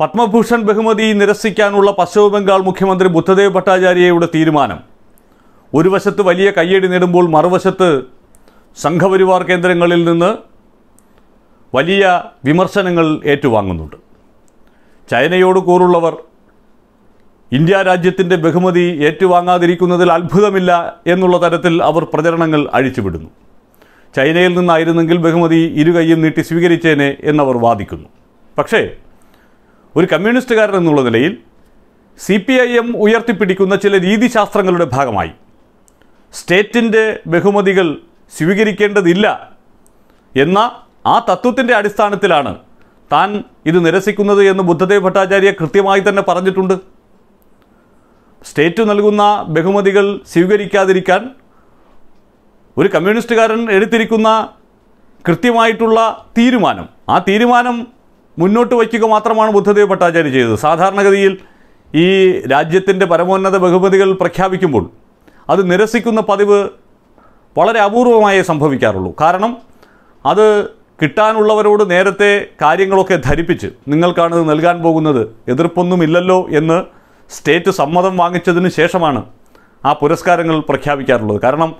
പത്മഭൂഷൺ ബഹുമതി നിരസിക്കാനുള്ള പശ്ചിമ ബംഗാൾ മുഖ്യമന്ത്രി ബുദ്ധദേവ് ഭട്ടാചാര്യയുടെ തീരുമാനം ഒരു വശത്ത് വലിയ കയ്യടി നേടുമ്പോൾ മറുവശത്ത് സംഘപരിവാർ കേന്ദ്രങ്ങളിൽ നിന്ന് വലിയ വിമർശനങ്ങൾ ഏറ്റുവാങ്ങുന്നുണ്ട് ചൈനയോട് കൂറുള്ളവർ ഇന്ത്യ രാജ്യത്തിൻ്റെ ബഹുമതി ഏറ്റുവാങ്ങാതിരിക്കുന്നതിൽ അത്ഭുതമില്ല എന്നുള്ള തരത്തിൽ അവർ പ്രചരണങ്ങൾ അഴിച്ചുവിടുന്നു ചൈനയിൽ നിന്നായിരുന്നെങ്കിൽ ബഹുമതി ഇരുകൈയും നീട്ടി സ്വീകരിച്ചേനെ എന്നവർ വാദിക്കുന്നു പക്ഷേ ഒരു കമ്മ്യൂണിസ്റ്റുകാരൻ എന്നുള്ള നിലയിൽ സി പി ഐ എം ഉയർത്തിപ്പിടിക്കുന്ന ചില രീതിശാസ്ത്രങ്ങളുടെ ഭാഗമായി സ്റ്റേറ്റിൻ്റെ ബഹുമതികൾ സ്വീകരിക്കേണ്ടതില്ല എന്ന ആ തത്വത്തിൻ്റെ അടിസ്ഥാനത്തിലാണ് താൻ ഇത് നിരസിക്കുന്നത് എന്ന് ബുദ്ധദേവ് ഭട്ടാചാര്യ കൃത്യമായി തന്നെ പറഞ്ഞിട്ടുണ്ട് സ്റ്റേറ്റ് നൽകുന്ന ബഹുമതികൾ സ്വീകരിക്കാതിരിക്കാൻ ഒരു കമ്മ്യൂണിസ്റ്റുകാരൻ എടുത്തിരിക്കുന്ന കൃത്യമായിട്ടുള്ള തീരുമാനം ആ തീരുമാനം മുന്നോട്ട് വയ്ക്കുക മാത്രമാണ് ബുദ്ധദേവ് ഭട്ടാചാര്യ ചെയ്തത് സാധാരണഗതിയിൽ ഈ രാജ്യത്തിൻ്റെ പരമോന്നത ബഹുമതികൾ പ്രഖ്യാപിക്കുമ്പോൾ അത് നിരസിക്കുന്ന പതിവ് വളരെ അപൂർവമായേ സംഭവിക്കാറുള്ളൂ കാരണം അത് കിട്ടാനുള്ളവരോട് നേരത്തെ കാര്യങ്ങളൊക്കെ ധരിപ്പിച്ച് നിങ്ങൾക്കാണ് ഇത് നൽകാൻ പോകുന്നത് എതിർപ്പൊന്നുമില്ലല്ലോ എന്ന് സ്റ്റേറ്റ് സമ്മതം വാങ്ങിച്ചതിന് ശേഷമാണ് ആ പുരസ്കാരങ്ങൾ പ്രഖ്യാപിക്കാറുള്ളത് കാരണം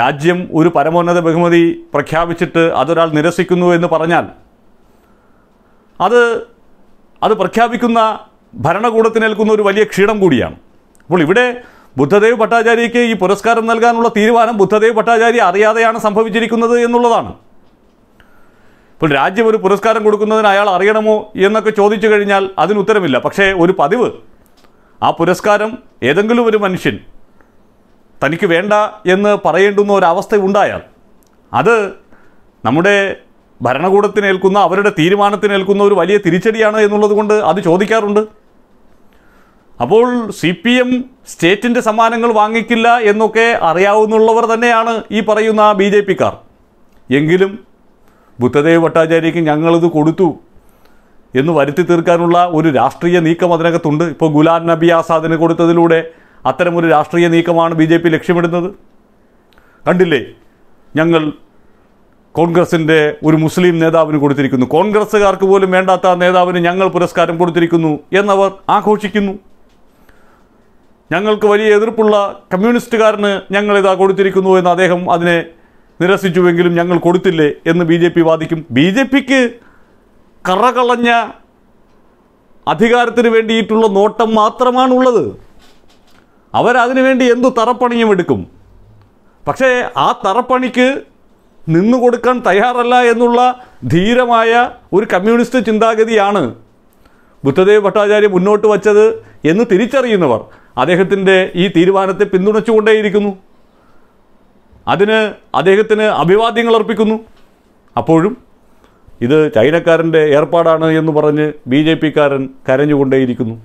രാജ്യം ഒരു പരമോന്നത ബഹുമതി പ്രഖ്യാപിച്ചിട്ട് അതൊരാൾ നിരസിക്കുന്നു എന്ന് പറഞ്ഞാൽ അത് അത് പ്രഖ്യാപിക്കുന്ന നൽകുന്ന ഒരു വലിയ ക്ഷീണം കൂടിയാണ് അപ്പോൾ ഇവിടെ ബുദ്ധദേവ് ഭട്ടാചാര്യയ്ക്ക് ഈ പുരസ്കാരം നൽകാനുള്ള തീരുമാനം ബുദ്ധദേവ് ഭട്ടാചാര്യ അറിയാതെയാണ് സംഭവിച്ചിരിക്കുന്നത് എന്നുള്ളതാണ് ഇപ്പോൾ രാജ്യം ഒരു പുരസ്കാരം കൊടുക്കുന്നതിന് അയാൾ അറിയണമോ എന്നൊക്കെ ചോദിച്ചു കഴിഞ്ഞാൽ അതിന് ഉത്തരമില്ല പക്ഷേ ഒരു പതിവ് ആ പുരസ്കാരം ഏതെങ്കിലും ഒരു മനുഷ്യൻ തനിക്ക് വേണ്ട എന്ന് പറയേണ്ടുന്ന ഒരവസ്ഥ ഉണ്ടായാൽ അത് നമ്മുടെ ഭരണകൂടത്തിനേൽക്കുന്ന അവരുടെ തീരുമാനത്തിനേൽക്കുന്ന ഒരു വലിയ തിരിച്ചടിയാണ് എന്നുള്ളത് കൊണ്ട് അത് ചോദിക്കാറുണ്ട് അപ്പോൾ സി പി എം സ്റ്റേറ്റിൻ്റെ സമ്മാനങ്ങൾ വാങ്ങിക്കില്ല എന്നൊക്കെ അറിയാവുന്നുള്ളവർ തന്നെയാണ് ഈ പറയുന്ന ബി ജെ പിക്കാർ എങ്കിലും ബുദ്ധദേവ് ഭട്ടാചാര്യക്ക് ഞങ്ങളിത് കൊടുത്തു എന്ന് വരുത്തി തീർക്കാനുള്ള ഒരു രാഷ്ട്രീയ നീക്കം അതിനകത്തുണ്ട് ഇപ്പോൾ ഗുലാം നബി ആസാദിന് കൊടുത്തതിലൂടെ അത്തരമൊരു രാഷ്ട്രീയ നീക്കമാണ് ബി ലക്ഷ്യമിടുന്നത് കണ്ടില്ലേ ഞങ്ങൾ കോൺഗ്രസിന്റെ ഒരു മുസ്ലിം നേതാവിന് കൊടുത്തിരിക്കുന്നു കോൺഗ്രസുകാർക്ക് പോലും വേണ്ടാത്ത നേതാവിന് ഞങ്ങൾ പുരസ്കാരം കൊടുത്തിരിക്കുന്നു എന്നവർ ആഘോഷിക്കുന്നു ഞങ്ങൾക്ക് വലിയ എതിർപ്പുള്ള കമ്മ്യൂണിസ്റ്റുകാരന് ഞങ്ങൾ ഇതാ കൊടുത്തിരിക്കുന്നു എന്ന് അദ്ദേഹം അതിനെ നിരസിച്ചുവെങ്കിലും ഞങ്ങൾ കൊടുത്തില്ലേ എന്ന് ബി ജെ പി വാദിക്കും ബി ജെ പിക്ക് കറകളഞ്ഞ അധികാരത്തിന് വേണ്ടിയിട്ടുള്ള നോട്ടം മാത്രമാണുള്ളത് അവരതിനു വേണ്ടി എന്തു തറപ്പണിയും എടുക്കും പക്ഷേ ആ തറപ്പണിക്ക് നിന്നു കൊടുക്കാൻ തയ്യാറല്ല എന്നുള്ള ധീരമായ ഒരു കമ്മ്യൂണിസ്റ്റ് ചിന്താഗതിയാണ് ബുദ്ധദേവ് ഭട്ടാചാര്യം മുന്നോട്ട് വച്ചത് എന്ന് തിരിച്ചറിയുന്നവർ അദ്ദേഹത്തിൻ്റെ ഈ തീരുമാനത്തെ പിന്തുണച്ചുകൊണ്ടേയിരിക്കുന്നു അതിന് അദ്ദേഹത്തിന് അഭിവാദ്യങ്ങൾ അർപ്പിക്കുന്നു അപ്പോഴും ഇത് ചൈനക്കാരൻ്റെ ഏർപ്പാടാണ് എന്ന് പറഞ്ഞ് ബി ജെ പിക്കാരൻ കരഞ്ഞുകൊണ്ടേയിരിക്കുന്നു